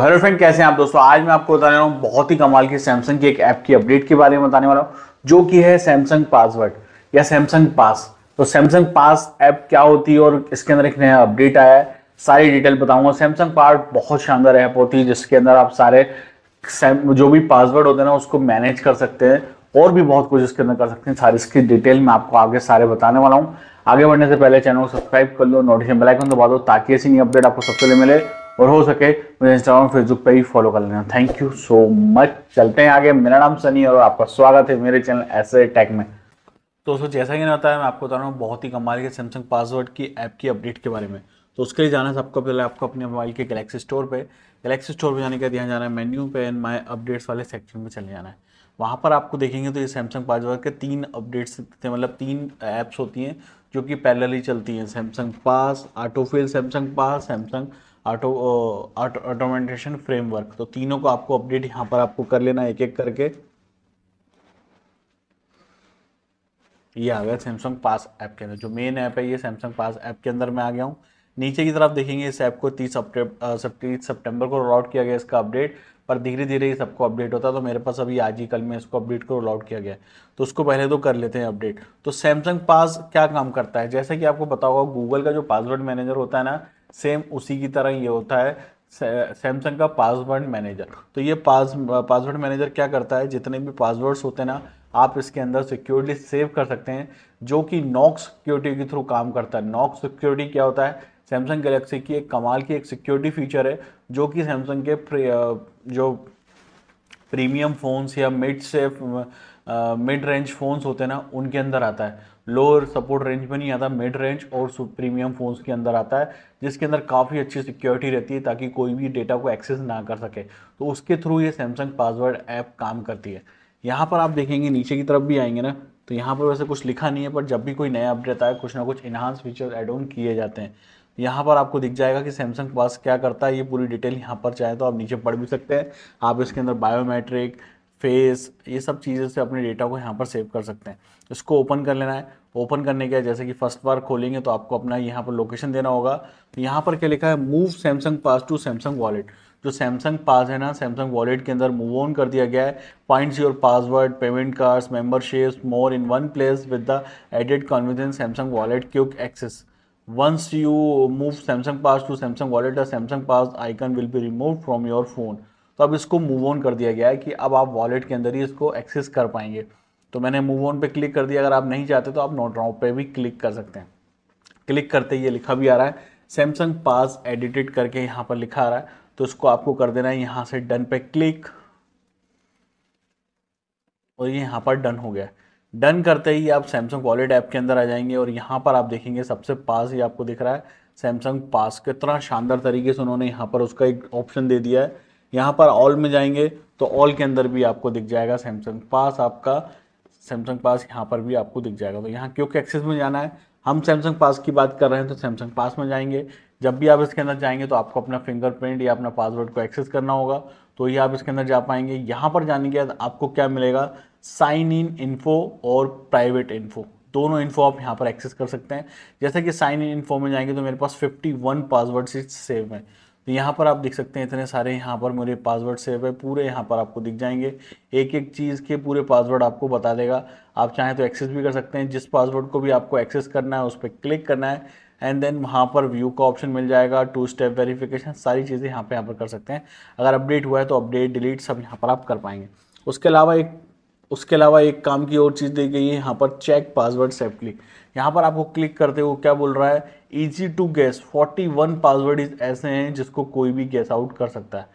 hello तो friend कैसे हैं आप दोस्तों आज मैं आपको बताने वाला हूँ बहुत ही कमाल की सैमसंग की एक ऐप की अपडेट के बारे में बताने वाला हूँ जो कि है सैमसंग पासवर्ड या सैमसंग पास तो सैमसंग पास ऐप क्या होती है और इसके अंदर एक नया अपडेट आया है सारी डिटेल बताऊंगा सैमसंग पार्ट बहुत शानदार ऐप होती है जिसके अंदर आप सारे जो भी पासवर्ड होते हैं ना उसको मैनेज कर सकते हैं और भी बहुत कुछ इसके अंदर कर सकते हैं सारी इसकी डिटेल मैं आपको आगे सारे बताने वाला हूँ आगे बढ़ने से पहले चैनल को सब्सक्राइब कर लो नोटिफिकेशन आइकन दबा दो ताकि ऐसी नई अपडेट आपको सबसे पहले मिले और हो सके मुझे इंस्टाग्राम फेसबुक पे ही फॉलो कर लेना थैंक यू सो मच चलते हैं आगे मेरा नाम सनी और आपका स्वागत है मेरे चैनल ऐसे टैक में तो दोस्तों जैसा कि नहीं बताया मैं आपको बता रहा हूँ बहुत ही कमाल के सैमसंग पासवर्ड की ऐप की अपडेट के बारे में तो उसके लिए जाना है सबको पहले आपको अपने मोबाइल के गलेक्सी स्टोर पर गलेक्सी स्टोर पर जाने के बाद यहाँ जाना है मेन्यू पे एंड माई अपडेट्स वाले सेक्शन में चले जाना है वहाँ पर आपको देखेंगे तो ये सैमसंग पासवर्ड के तीन अपडेट्स थे मतलब तीन ऐप्स होती हैं जो कि ही चलती हैं Samsung Pass autofill Samsung Pass Samsung auto automation framework तो तीनों को आपको अपडेट यहाँ पर आपको कर लेना एक एक करके ये आ गया सैमसंग पास ऐप के अंदर जो मेन ऐप है ये सैमसंग पास ऐप के अंदर मैं आ गया हूँ नीचे की तरफ देखेंगे इस ऐप को तीस तीस सितंबर को रोल आउट किया गया इसका अपडेट पर धीरे धीरे ये सबको अपडेट होता है तो मेरे पास अभी आज ही कल में इसको अपडेट को रोल आउट किया गया तो उसको पहले तो कर लेते हैं अपडेट तो सैमसंग पास क्या काम करता है जैसे कि आपको बताओ गूगल का जो पासवर्ड मैनेजर होता है ना सेम उसी की तरह ये होता है सैमसंग का पासवर्ड मैनेजर तो ये पास पासवर्ड मैनेजर क्या करता है जितने भी पासवर्ड्स होते हैं ना आप इसके अंदर सिक्योरिटी सेव कर सकते हैं जो कि नॉक सिक्योरिटी के थ्रू काम करता है नॉक सिक्योरिटी क्या होता है सैमसंग गैलेक्सी की एक कमाल की एक सिक्योरिटी फीचर है जो कि सैमसंग के जो प्रीमियम फ़ोन्स या मिड से मिड रेंज फ़ोन्स होते हैं ना उनके अंदर आता है लोअर सपोर्ट रेंज में नहीं आता मिड रेंज और प्रीमियम फ़ोन्स के अंदर आता है जिसके अंदर काफ़ी अच्छी सिक्योरिटी रहती है ताकि कोई भी डेटा को एक्सेस ना कर सके तो उसके थ्रू ये सैमसंग पासवर्ड ऐप काम करती है यहाँ पर आप देखेंगे नीचे की तरफ भी आएंगे ना तो यहाँ पर वैसे कुछ लिखा नहीं है पर जब भी कोई नया अपडेट आता है कुछ ना कुछ इन्हांस फीचर एड ऑन किए जाते हैं यहाँ पर आपको दिख जाएगा कि सैमसंग पास क्या करता है ये पूरी डिटेल यहाँ पर चाहे तो आप नीचे पढ़ भी सकते हैं आप इसके अंदर बायोमेट्रिक फेस ये सब चीज़ें से अपने डेटा को यहाँ पर सेव कर सकते हैं इसको ओपन कर लेना है ओपन करने के जैसे कि फर्स्ट बार खोलेंगे तो आपको अपना यहाँ पर लोकेशन देना होगा तो यहाँ पर क्या लिखा है move Samsung pass to Samsung wallet जो सैमसंग पास है ना सैमसंग वॉलेट के अंदर मूव ऑन कर दिया गया है points your password payment cards memberships more in one place with the added convenience Samsung wallet quick access once you move Samsung pass to Samsung wallet the samsung pass icon will be removed from your तो अब इसको move on कर दिया गया है कि अब आप वॉलेट के अंदर ही इसको एक्सेस कर पाएंगे तो मैंने मूव ऑन पे क्लिक कर दिया अगर आप नहीं चाहते तो आप नोट डाउन पे भी क्लिक कर सकते हैं क्लिक करते ये लिखा भी आ रहा है सैमसंग पास एडिटेड करके यहाँ पर लिखा आ रहा है तो इसको आपको कर देना है यहाँ से डन पे क्लिक और ये यहाँ पर डन हो गया है डन करते ही आप सैमसंग वॉलेट ऐप के अंदर आ जाएंगे और यहाँ पर आप देखेंगे सबसे पास ही आपको दिख रहा है सैमसंग पास कितना शानदार तरीके से उन्होंने यहाँ पर उसका एक ऑप्शन दे दिया है यहाँ पर ऑल में जाएंगे तो ऑल के अंदर भी आपको दिख जाएगा सैमसंग पास आपका सैमसंग पास यहाँ पर भी आपको दिख जाएगा तो यहाँ क्योंकि एक्सेस में जाना है हम सैमसंग पास की बात कर रहे हैं तो सैमसंग पास में जाएंगे जब भी आप इसके अंदर जाएंगे तो आपको अपना फिंगरप्रिंट या अपना पासवर्ड को एक्सेस करना होगा तो ये आप इसके अंदर जा पाएंगे यहाँ पर जाने के बाद आपको क्या मिलेगा साइन इन इन्फो और प्राइवेट इन्फो दोनों इन्फो आप यहाँ पर एक्सेस कर सकते हैं जैसे कि साइन इन इन्फो में जाएंगे तो मेरे पास 51 पासवर्ड सेव है तो यहाँ पर आप देख सकते हैं इतने सारे यहाँ पर मेरे पासवर्ड सेव है पूरे यहाँ पर आपको दिख जाएंगे एक एक चीज़ के पूरे पासवर्ड आपको बता देगा आप चाहें तो एक्सेस भी कर सकते हैं जिस पासवर्ड को भी आपको एक्सेस करना है उस पर क्लिक करना है एंड देन वहाँ पर व्यू का ऑप्शन मिल जाएगा टू स्टेप वेरिफिकेशन सारी चीज़ें यहाँ पर यहाँ पर कर सकते हैं अगर अपडेट हुआ है तो अपडेट डिलीट सब यहाँ पर आप कर पाएंगे उसके अलावा एक उसके अलावा एक काम की और चीज़ दी गई है यहाँ पर चेक पासवर्ड सेफ्टली यहाँ पर आपको क्लिक करते हुए क्या बोल रहा है ईजी टू गैस 41 पासवर्ड ऐसे हैं जिसको कोई भी गैस आउट कर सकता है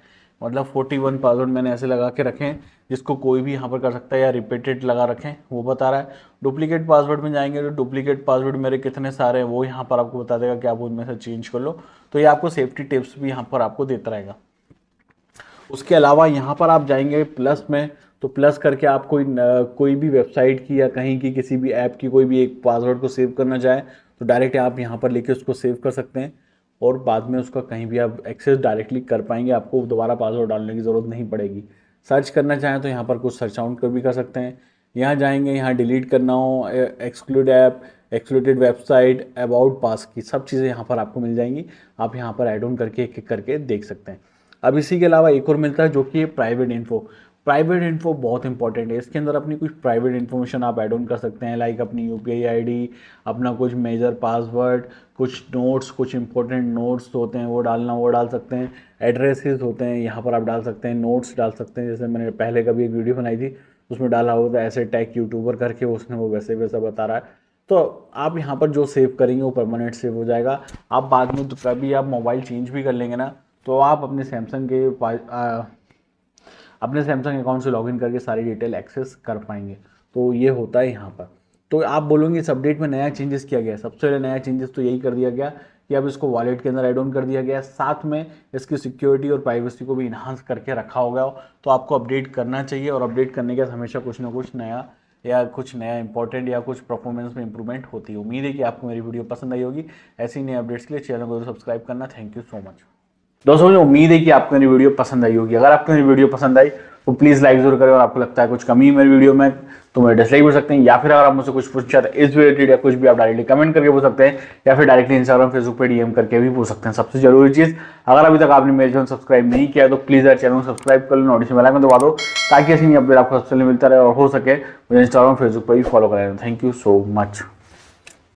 मतलब 41 पासवर्ड मैंने ऐसे लगा के रखे हैं जिसको कोई भी यहाँ पर कर सकता है या रिपीटेड लगा रखें वो बता रहा है डुप्लीकेट पासवर्ड में जाएंगे तो डुप्लीकेट पासवर्ड मेरे कितने सारे हैं वो यहाँ पर आपको बता देगा कि आप उनमें से चेंज कर लो तो ये आपको सेफ्टी टिप्स भी यहाँ पर आपको देता रहेगा उसके अलावा यहाँ पर आप जाएंगे प्लस में तो प्लस करके आप कोई न, कोई भी वेबसाइट की या कहीं की किसी भी ऐप की कोई भी एक पासवर्ड को सेव करना चाहें तो डायरेक्ट आप यहाँ पर लेके उसको सेव कर सकते हैं और बाद में उसका कहीं भी आप एक्सेस डायरेक्टली कर पाएंगे आपको दोबारा पासवर्ड डालने की ज़रूरत नहीं पड़ेगी सर्च करना चाहें तो यहाँ पर कुछ सर्च आउट कर भी कर सकते हैं यहाँ जाएंगे यहाँ डिलीट करना हो exclude app excluded website about pass की सब चीज़ें यहाँ पर आपको मिल जाएंगी आप यहाँ पर एड ऑन करके एक एक करके देख सकते हैं अब इसी के अलावा एक और मिलता है जो कि प्राइवेट इन्फो प्राइवेट इन्फो बहुत इंपॉर्टेंट है इसके अंदर अपनी कुछ प्राइवेट इन्फॉर्मेशन आप एड ऑन कर सकते हैं लाइक अपनी यू पी अपना कुछ मेजर पासवर्ड कुछ नोट्स कुछ इंपॉर्टेंट नोट्स होते हैं वो डालना वो डाल सकते हैं एड्रेसेस होते हैं यहाँ पर आप डाल सकते हैं नोट्स डाल सकते हैं जैसे मैंने पहले कभी एक वीडियो बनाई थी उसमें डाला हुआ था ऐसे टैक यूट्यूबर करके उसने वो वैसे वैसा बता रहा है तो आप यहाँ पर जो सेव करेंगे वो परमानेंट सेव हो जाएगा आप बाद में तो कभी आप मोबाइल चेंज भी कर लेंगे ना तो आप अपने सैमसंग के अपने सैमसंग अकाउंट से लॉगिन करके सारी डिटेल एक्सेस कर पाएंगे तो ये होता है यहाँ पर तो आप बोलोगे इस अपडेट में नया चेंजेस किया गया सबसे पहले नया चेंजेस तो यही कर दिया गया कि अब इसको वॉलेट के अंदर एड ऑन कर दिया गया साथ में इसकी सिक्योरिटी और प्राइवेसी को भी इन्हांस करके रखा होगा तो आपको अपडेट करना चाहिए और अपडेट करने के हमेशा कुछ ना कुछ नया या कुछ नया इंपॉर्टेंट या कुछ परफॉर्मेंस में इंप्रूवमेंट होती है उम्मीद है कि आपको मेरी वीडियो पसंद आई होगी ऐसी नई अपडेट्स के लिए चैनल को सब्सक्राइब करना थैंक यू सो मच दोस्तों मुझे उम्मीद है कि आपको मेरी वीडियो पसंद आई होगी अगर आपको मेरी वीडियो पसंद आई तो प्लीज़ लाइक जरूर करें और आपको लगता है कुछ कमी है मेरी वीडियो में तो मेरे डिसलाइक कर सकते हैं या फिर अगर आप मुझसे कुछ पूछना चाहते हैं इस रिलेटेड या कुछ भी आप डायरेक्टली कमेंट करके पूछ सकते हैं या फिर डायरेक्टली इंस्टाग्राम फेसबुक पर डीएम करके भी पूछ सकते हैं सबसे जरूरी चीज़ अगर अभी तक आपने मेरे चैनल सब्सक्राइब नहीं किया तो प्लीज़ यार चैनल सब्सक्राइब कर लो नोटिस मिला आइकन दबा दो ताकि ऐसी नहीं अपडेट आपको सबसे मिलता रहे और हो सके मुझे इंस्टाग्राम फेसबुक पर भी फॉलो करें थैंक यू सो मच